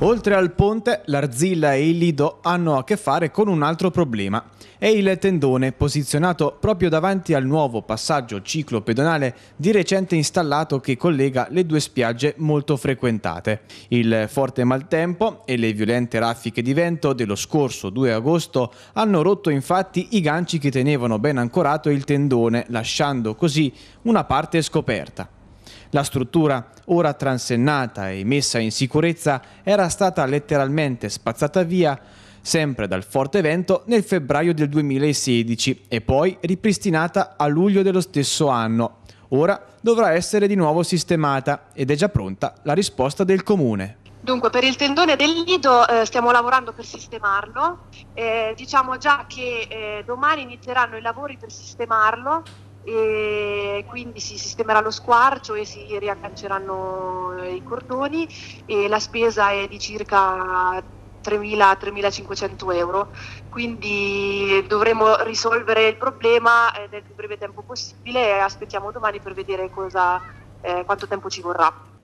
Oltre al ponte, l'arzilla e il lido hanno a che fare con un altro problema. È il tendone, posizionato proprio davanti al nuovo passaggio ciclopedonale di recente installato che collega le due spiagge molto frequentate. Il forte maltempo e le violente raffiche di vento dello scorso 2 agosto hanno rotto infatti i ganci che tenevano ben ancorato il tendone, lasciando così una parte scoperta. La struttura, ora transennata e messa in sicurezza, era stata letteralmente spazzata via sempre dal forte vento nel febbraio del 2016 e poi ripristinata a luglio dello stesso anno. Ora dovrà essere di nuovo sistemata ed è già pronta la risposta del comune. Dunque, per il tendone del nido eh, stiamo lavorando per sistemarlo. Eh, diciamo già che eh, domani inizieranno i lavori per sistemarlo e quindi si sistemerà lo squarcio e si riagganceranno i cordoni e la spesa è di circa 3.000-3.500 euro, quindi dovremo risolvere il problema eh, nel più breve tempo possibile e aspettiamo domani per vedere cosa, eh, quanto tempo ci vorrà.